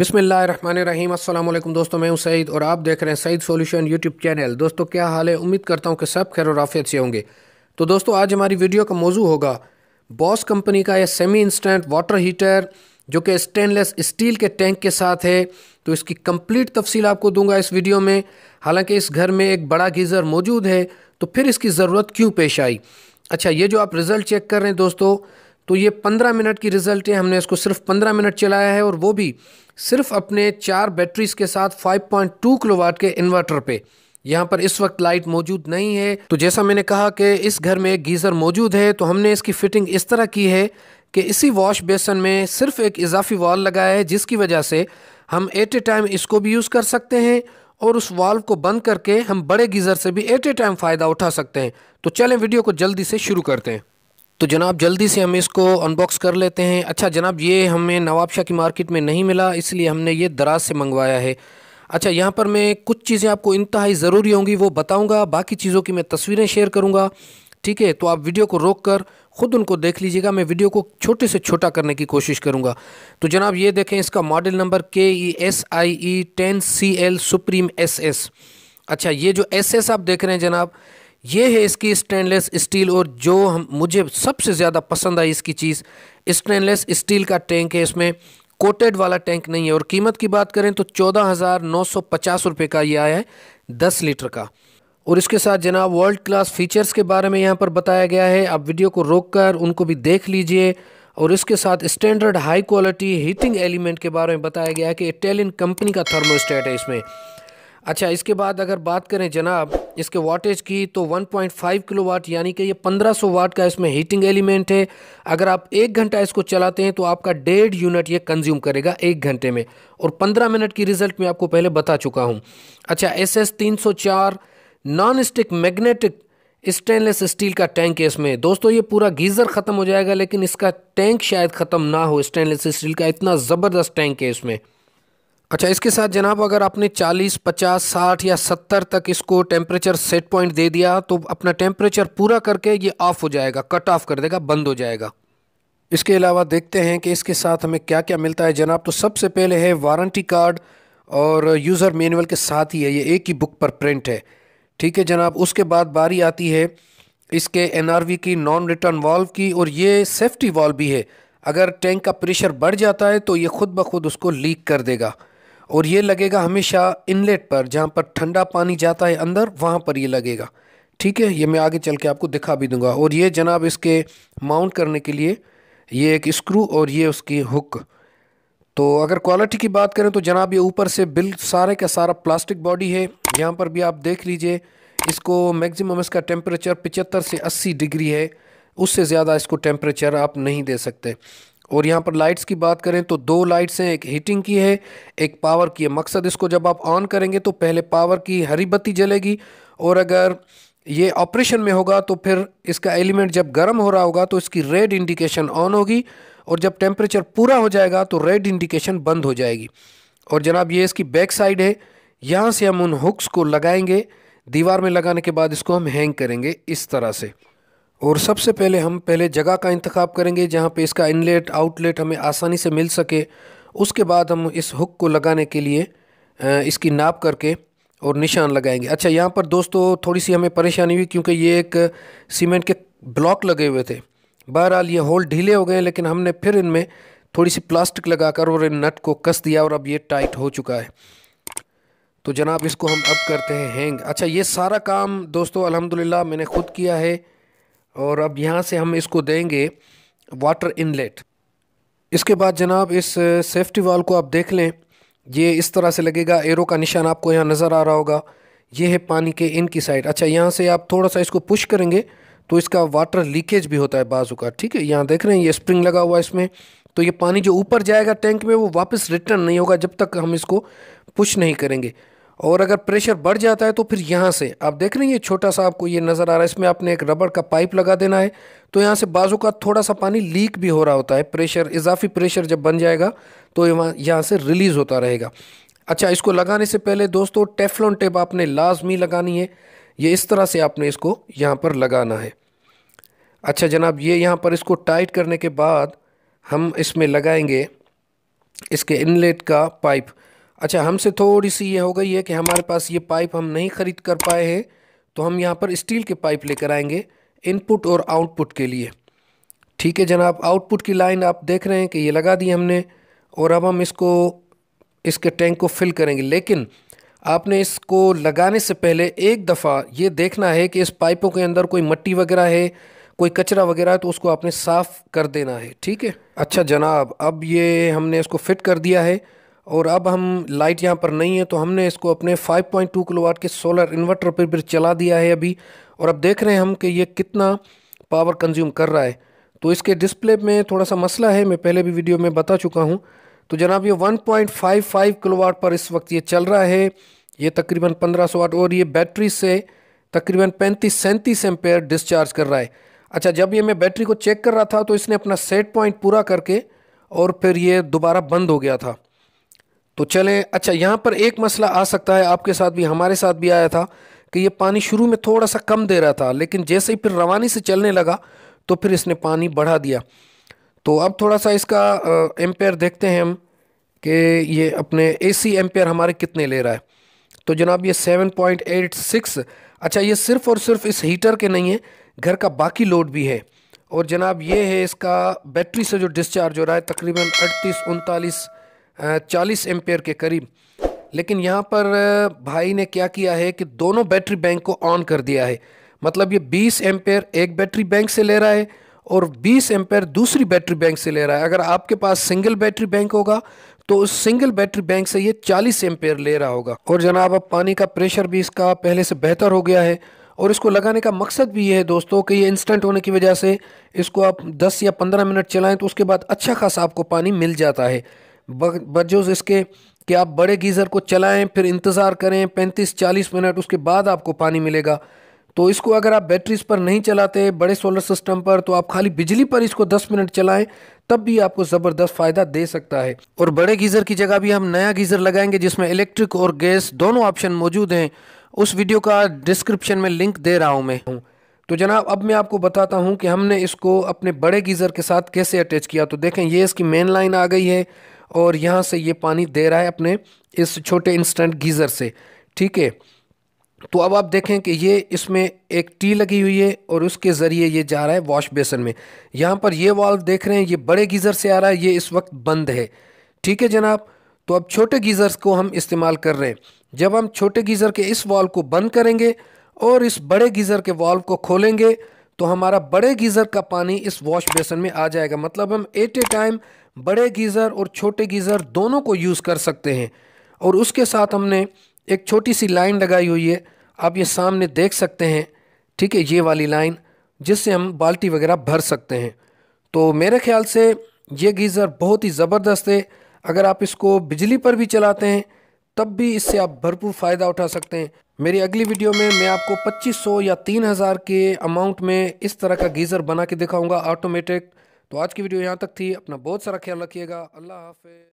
अस्सलाम वालेकुम दोस्तों मैं हूं सईद और आप देख रहे हैं सईद सॉल्यूशन यूट्यूब चैनल दोस्तों क्या हाल है उम्मीद करता हूं कि सब खैर और आफियत से होंगे तो दोस्तों आज हमारी वीडियो का मौजू होगा बॉस कंपनी का यह सेमी इंस्टेंट वाटर हीटर जो कि स्टेनलेस स्टील के टैंक के साथ है तो इसकी कम्प्लीट तफसील आपको दूंगा इस वीडियो में हालांकि इस घर में एक बड़ा गीज़र मौजूद है तो फिर इसकी ज़रूरत क्यों पेश आई अच्छा ये जो आप रिज़ल्ट चेक कर रहे हैं दोस्तों तो ये पंद्रह मिनट की रिज़ल्ट है हमने इसको सिर्फ पंद्रह मिनट चलाया है और वो भी सिर्फ अपने चार बैटरीज के साथ 5.2 किलोवाट के इन्वर्टर पे यहाँ पर इस वक्त लाइट मौजूद नहीं है तो जैसा मैंने कहा कि इस घर में एक गीज़र मौजूद है तो हमने इसकी फ़िटिंग इस तरह की है कि इसी वॉश बेसन में सिर्फ एक इजाफी वॉल लगाया है जिसकी वजह से हम एट ए टाइम इसको भी यूज़ कर सकते हैं और उस वाल्व को बंद करके हम बड़े गीज़र से भी एट ए टाइम फ़ायदा उठा सकते हैं तो चलें वीडियो को जल्दी से शुरू करते हैं तो जनाब जल्दी से हम इसको अनबॉक्स कर लेते हैं अच्छा जनाब ये हमें नवाबशाह की मार्केट में नहीं मिला इसलिए हमने ये दराज से मंगवाया है अच्छा यहाँ पर मैं कुछ चीज़ें आपको इंतहाई ज़रूरी होंगी वो बताऊँगा बाकी चीज़ों की मैं तस्वीरें शेयर करूँगा ठीक है तो आप वीडियो को रोक कर ख़ुद उनको देख लीजिएगा मैं वीडियो को छोटे से छोटा करने की कोशिश करूँगा तो जनाब ये देखें इसका model number K E S I E ten C L supreme S S अच्छा ये जो एस एस आप देख रहे हैं जनाब ये है इसकी स्टेनलेस स्टील और जो हम मुझे सबसे ज़्यादा पसंद आई इसकी चीज़ स्टेनलेस स्टील का टैंक है इसमें कोटेड वाला टैंक नहीं है और कीमत की बात करें तो चौदह हज़ार नौ सौ पचास रुपये का ये आया है दस लीटर का और इसके साथ जनाब वर्ल्ड क्लास फीचर्स के बारे में यहाँ पर बताया गया है आप वीडियो को रोक कर उनको भी देख लीजिए और इसके साथ standard high quality heating element के बारे में बताया गया है कि इटालियन कंपनी का थर्मोस्टेट है इसमें अच्छा इसके बाद अगर बात करें जनाब इसके वाटेज की तो 1.5 किलोवाट यानी कि ये 1500 वाट का इसमें हीटिंग एलिमेंट है अगर आप एक घंटा इसको चलाते हैं तो आपका डेढ़ यूनिट ये कंज्यूम करेगा एक घंटे में और 15 मिनट की रिज़ल्ट मैं आपको पहले बता चुका हूँ अच्छा एस एस तीन सौ चार non stick magnetic stainless steel का टैंक है इसमें दोस्तों ये पूरा गीज़र ख़त्म हो जाएगा लेकिन इसका टैंक शायद ख़त्म ना हो स्टेनलेस स्टील का इतना ज़बरदस्त टैंक है इसमें अच्छा इसके साथ जनाब अगर आपने 40, 50, 60 या 70 तक इसको टेम्परेचर सेट पॉइंट दे दिया तो अपना टेम्परेचर पूरा करके ये ऑफ़ हो जाएगा कट ऑफ कर देगा बंद हो जाएगा इसके अलावा देखते हैं कि इसके साथ हमें क्या क्या मिलता है जनाब तो सबसे पहले है वारंटी कार्ड और यूज़र मैनुअल के साथ ही है ये एक ही बुक पर प्रिंट है ठीक है जनाब उसके बाद बारी आती है इसके एन की नॉन रिटर्न वॉल्व की और ये सेफ्टी वॉल्व भी है अगर टैंक का प्रेशर बढ़ जाता है तो ये खुद ब खुद उसको लीक कर देगा और ये लगेगा हमेशा इनलेट पर जहाँ पर ठंडा पानी जाता है अंदर वहाँ पर ये लगेगा ठीक है ये मैं आगे चल के आपको दिखा भी दूंगा और ये जनाब इसके माउंट करने के लिए ये एक स्क्रू और ये उसकी हुक तो अगर क्वालिटी की बात करें तो जनाब ये ऊपर से बिल सारे का सारा प्लास्टिक बॉडी है यहाँ पर भी आप देख लीजिए इसको मैक्सिमम इसका टेम्परेचर पिचहत्तर से अस्सी डिग्री है उससे ज़्यादा इसको टेम्परेचर आप नहीं दे सकते और यहाँ पर लाइट्स की बात करें तो दो लाइट्स हैं एक हीटिंग की है एक पावर की है मकसद इसको जब आप ऑन करेंगे तो पहले पावर की हरी बत्ती जलेगी और अगर ये ऑपरेशन में होगा तो फिर इसका एलिमेंट जब गर्म हो रहा होगा तो इसकी रेड इंडिकेशन ऑन होगी और जब टेम्परेचर पूरा हो जाएगा तो रेड इंडिकेशन बंद हो जाएगी और जनाब ये इसकी बैक साइड है यहाँ से हम उन हुक्स को लगाएंगे दीवार में लगाने के बाद इसको हम हैंग करेंगे इस तरह से और सबसे पहले हम पहले जगह का इंतखब करेंगे जहाँ पे इसका इनलेट आउटलेट हमें आसानी से मिल सके उसके बाद हम इस हुक को लगाने के लिए इसकी नाप करके और निशान लगाएंगे अच्छा यहाँ पर दोस्तों थोड़ी सी हमें परेशानी हुई क्योंकि ये एक सीमेंट के ब्लॉक लगे हुए थे बहरहाल ये होल ढीले हो गए लेकिन हमने फिर इनमें थोड़ी सी प्लास्टिक लगाकर और इन नट को कस दिया और अब ये टाइट हो चुका है तो जनाब इसको हम अब करते हैं हैंग अच्छा ये सारा काम दोस्तों अलहमदिल्ला मैंने ख़ुद किया है और अब यहाँ से हम इसको देंगे वाटर इनलेट इसके बाद जनाब इस सेफ्टी वाल को आप देख लें ये इस तरह से लगेगा एरो का निशान आपको यहाँ नज़र आ रहा होगा ये है पानी के इन की साइड अच्छा यहाँ से आप थोड़ा सा इसको पुश करेंगे तो इसका वाटर लीकेज भी होता है बाजू का ठीक है यहाँ देख रहे हैं ये स्प्रिंग लगा हुआ है इसमें तो ये पानी जो ऊपर जाएगा टैंक में वो वापस रिटर्न नहीं होगा जब तक हम इसको पुश नहीं करेंगे और अगर प्रेशर बढ़ जाता है तो फिर यहाँ से आप देख रहे हैं ये छोटा सा आपको ये नज़र आ रहा है इसमें आपने एक रबड़ का पाइप लगा देना है तो यहाँ से बाजू का थोड़ा सा पानी लीक भी हो रहा होता है प्रेशर इजाफी प्रेशर जब बन जाएगा तो यहाँ यहाँ से रिलीज़ होता रहेगा अच्छा इसको लगाने से पहले दोस्तों टेफलॉन टेप आपने लाजमी लगानी है ये इस तरह से आपने इसको यहाँ पर लगाना है अच्छा जनाब ये यहाँ पर इसको टाइट करने के बाद हम इसमें लगाएंगे इसके इनलेट का पाइप अच्छा हमसे थोड़ी सी ये हो गई है कि हमारे पास ये पाइप हम नहीं ख़रीद कर पाए हैं तो हम यहाँ पर स्टील के पाइप लेकर आएंगे इनपुट और आउटपुट के लिए ठीक है जनाब आउटपुट की लाइन आप देख रहे हैं कि ये लगा दी हमने और अब हम इसको इसके टैंक को फिल करेंगे लेकिन आपने इसको लगाने से पहले एक दफ़ा ये देखना है कि इस पाइपों के अंदर कोई मट्टी वगैरह है कोई कचरा वगैरह है तो उसको आपने साफ़ कर देना है ठीक है अच्छा जनाब अब ये हमने इसको फिट कर दिया है और अब हम लाइट यहाँ पर नहीं है तो हमने इसको अपने 5.2 किलोवाट के सोलर इन्वर्टर पर भी चला दिया है अभी और अब देख रहे हैं हम कि ये कितना पावर कंज्यूम कर रहा है तो इसके डिस्प्ले में थोड़ा सा मसला है मैं पहले भी वीडियो में बता चुका हूँ तो जनाब ये 1.55 किलोवाट पर इस वक्त ये चल रहा है ये तकरीबन पंद्रह वाट और ये बैटरी से तकरीबन पैंतीस सैंतीस एम्पेयर डिस्चार्ज कर रहा है अच्छा जब ये मैं बैटरी को चेक कर रहा था तो इसने अपना सेट पॉइंट पूरा करके और फिर ये दोबारा बंद हो गया था तो चलें अच्छा यहाँ पर एक मसला आ सकता है आपके साथ भी हमारे साथ भी आया था कि ये पानी शुरू में थोड़ा सा कम दे रहा था लेकिन जैसे ही फिर रवानी से चलने लगा तो फिर इसने पानी बढ़ा दिया तो अब थोड़ा सा इसका एम्पेयर देखते हैं हम कि ये अपने ए सी एम्पेयर हमारे कितने ले रहा है तो जनाब ये सेवन पॉइंट एट सिक्स अच्छा ये सिर्फ़ और सिर्फ इस हीटर के नहीं है घर का बाकी लोड भी है और जनाब ये है इसका बैटरी से जो डिस्चार्ज हो रहा है तकरीबन अड़तीस उनतालीस चालीस एम्पेयर के करीब लेकिन यहाँ पर भाई ने क्या किया है कि दोनों बैटरी बैंक को ऑन कर दिया है मतलब ये 20 एम्पेयर एक बैटरी बैंक से ले रहा है और 20 एम्पेयर दूसरी बैटरी बैंक से ले रहा है अगर आपके पास सिंगल बैटरी बैंक होगा तो उस सिंगल बैटरी बैंक से ये 40 एम्पेयर ले रहा होगा और जनाब अब पानी का प्रेशर भी इसका पहले से बेहतर हो गया है और इसको लगाने का मकसद भी ये है दोस्तों कि ये इंस्टेंट होने की वजह से इसको आप 10 या 15 मिनट चलाएं तो उसके बाद अच्छा खासा आपको पानी मिल जाता है बजोस इसके कि आप बड़े गीज़र को चलाएं फिर इंतज़ार करें पैंतीस चालीस मिनट उसके बाद आपको पानी मिलेगा तो इसको अगर आप बैटरीज पर नहीं चलाते बड़े सोलर सिस्टम पर तो आप खाली बिजली पर इसको 10 मिनट चलाएं तब भी आपको ज़बरदस्त फ़ायदा दे सकता है और बड़े गीज़र की जगह भी हम नया गीज़र लगाएंगे जिसमें इलेक्ट्रिक और गैस दोनों ऑप्शन मौजूद हैं उस वीडियो का डिस्क्रिप्शन में लिंक दे रहा हूँ मैं हूँ तो जनाब अब मैं आपको बताता हूँ कि हमने इसको अपने बड़े गीज़र के साथ कैसे अटैच किया तो देखें ये इसकी मेन लाइन आ गई है और यहाँ से ये पानी दे रहा है अपने इस छोटे इंस्टेंट गीज़र से ठीक है तो अब आप देखें कि ये इसमें एक टी लगी हुई है और उसके ज़रिए ये जा रहा है वॉश बेसन में यहाँ पर ये वाल्व देख रहे हैं ये बड़े गीज़र से आ रहा है ये इस वक्त बंद है ठीक है जनाब तो अब छोटे गीज़र्स को हम इस्तेमाल कर रहे हैं जब हम छोटे गीज़र के इस वाल्व को बंद करेंगे और इस बड़े गीज़र के वॉल्व को खोलेंगे तो हमारा बड़े गीज़र का पानी इस वॉश बेसन में आ जाएगा मतलब हम एट ए टाइम बड़े गीज़र और छोटे गीज़र दोनों को यूज़ कर सकते हैं और उसके साथ हमने एक छोटी सी लाइन लगाई हुई है आप ये सामने देख सकते हैं ठीक है ये वाली लाइन जिससे हम बाल्टी वगैरह भर सकते हैं तो मेरे ख्याल से ये गीज़र बहुत ही ज़बरदस्त है अगर आप इसको बिजली पर भी चलाते हैं तब भी इससे आप भरपूर फ़ायदा उठा सकते हैं मेरी अगली वीडियो में मैं आपको 2500 या 3000 के अमाउंट में इस तरह का गीज़र बना के दिखाऊंगा ऑटोमेटिक तो आज की वीडियो यहाँ तक थी अपना बहुत सारा ख्याल रखिएगा अल्लाह हाफ